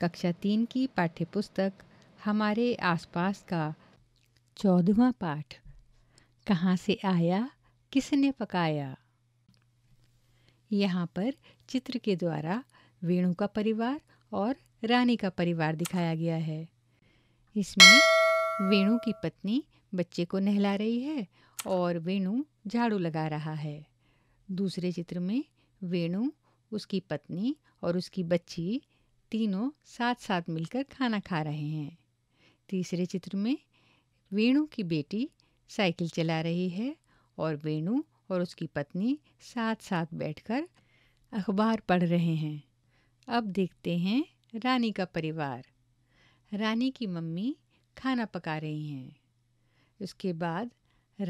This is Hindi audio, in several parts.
कक्षा तीन की पाठ्यपुस्तक हमारे आसपास का चौदवा पाठ कहाँ से आया किसने पकाया यहाँ पर चित्र के द्वारा वेणु का परिवार और रानी का परिवार दिखाया गया है इसमें वेणु की पत्नी बच्चे को नहला रही है और वेणु झाड़ू लगा रहा है दूसरे चित्र में वेणु उसकी पत्नी और उसकी बच्ची तीनों साथ साथ मिलकर खाना खा रहे हैं तीसरे चित्र में वेणु की बेटी साइकिल चला रही है और वेणु और उसकी पत्नी साथ साथ बैठकर अखबार पढ़ रहे हैं अब देखते हैं रानी का परिवार रानी की मम्मी खाना पका रही हैं उसके बाद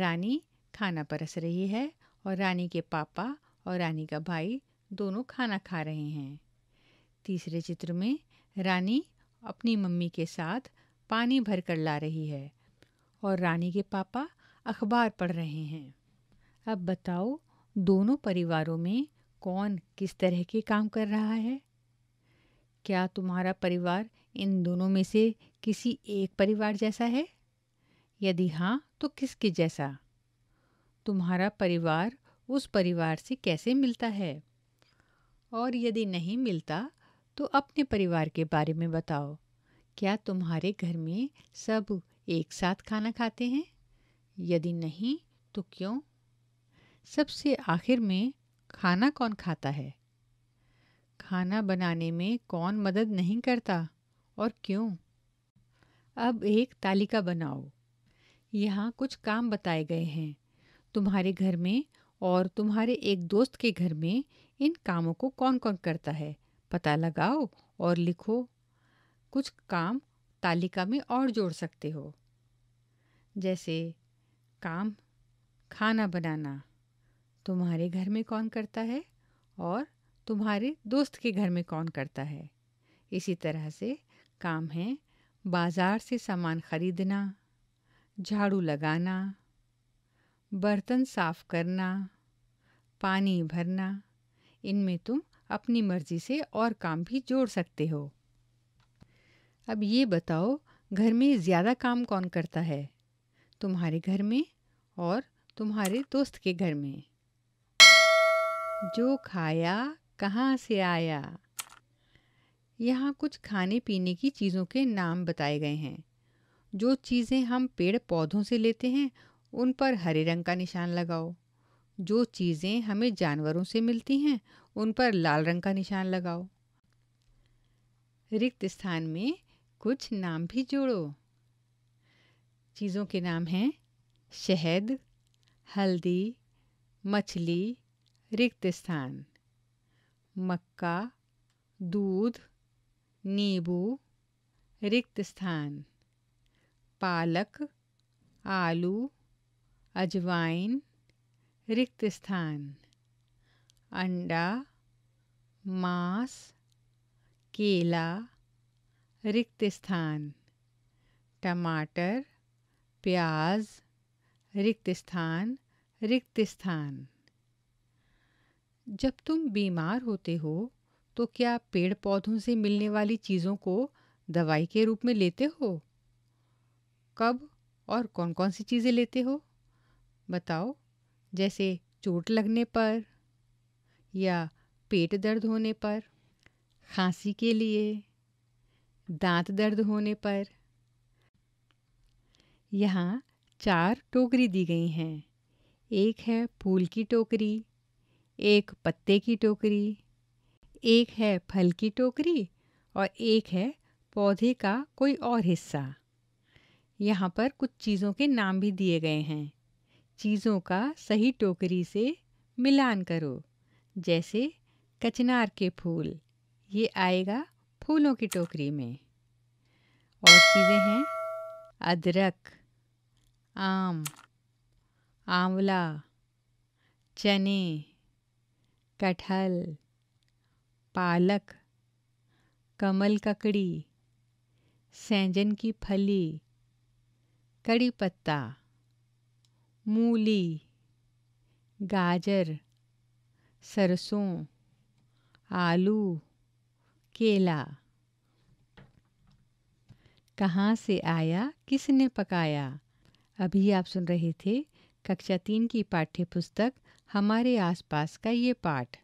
रानी खाना परस रही है और रानी के पापा और रानी का भाई दोनों खाना खा रहे हैं तीसरे चित्र में रानी अपनी मम्मी के साथ पानी भर कर ला रही है और रानी के पापा अखबार पढ़ रहे हैं अब बताओ दोनों परिवारों में कौन किस तरह के काम कर रहा है क्या तुम्हारा परिवार इन दोनों में से किसी एक परिवार जैसा है यदि हाँ तो किसके जैसा तुम्हारा परिवार उस परिवार से कैसे मिलता है और यदि नहीं मिलता तो अपने परिवार के बारे में बताओ क्या तुम्हारे घर में सब एक साथ खाना खाते हैं यदि नहीं तो क्यों सबसे आखिर में खाना कौन खाता है खाना बनाने में कौन मदद नहीं करता और क्यों अब एक तालिका बनाओ यहाँ कुछ काम बताए गए हैं तुम्हारे घर में और तुम्हारे एक दोस्त के घर में इन कामों को कौन कौन करता है पता लगाओ और लिखो कुछ काम तालिका में और जोड़ सकते हो जैसे काम खाना बनाना तुम्हारे घर में कौन करता है और तुम्हारे दोस्त के घर में कौन करता है इसी तरह से काम है बाज़ार से सामान खरीदना झाड़ू लगाना बर्तन साफ करना पानी भरना इनमें तुम अपनी मर्जी से और काम भी जोड़ सकते हो अब ये बताओ घर में ज़्यादा काम कौन करता है तुम्हारे घर में और तुम्हारे दोस्त के घर में जो खाया कहाँ से आया यहाँ कुछ खाने पीने की चीज़ों के नाम बताए गए हैं जो चीज़ें हम पेड़ पौधों से लेते हैं उन पर हरे रंग का निशान लगाओ जो चीज़ें हमें जानवरों से मिलती हैं उन पर लाल रंग का निशान लगाओ रिक्त स्थान में कुछ नाम भी जोड़ो चीज़ों के नाम हैं शहद हल्दी मछली रिक्त स्थान मक्का दूध नींबू रिक्त स्थान पालक आलू अजवाइन रिक्त स्थान अंडा मांस केला रिक्त स्थान टमाटर प्याज रिक्त स्थान रिक्त स्थान जब तुम बीमार होते हो तो क्या पेड़ पौधों से मिलने वाली चीज़ों को दवाई के रूप में लेते हो कब और कौन कौन सी चीज़ें लेते हो बताओ जैसे चोट लगने पर या पेट दर्द होने पर खांसी के लिए दांत दर्द होने पर यहाँ चार टोकरी दी गई हैं एक है फूल की टोकरी एक पत्ते की टोकरी एक है फल की टोकरी और एक है पौधे का कोई और हिस्सा यहाँ पर कुछ चीज़ों के नाम भी दिए गए हैं चीज़ों का सही टोकरी से मिलान करो जैसे कचनार के फूल ये आएगा फूलों की टोकरी में और चीज़ें हैं अदरक आम आंवला चने कटहल पालक कमल ककड़ी सैजन की फली कड़ी पत्ता मूली गाजर सरसों आलू केला कहाँ से आया किसने पकाया अभी आप सुन रहे थे कक्षा तीन की पाठ्य पुस्तक हमारे आसपास का ये पाठ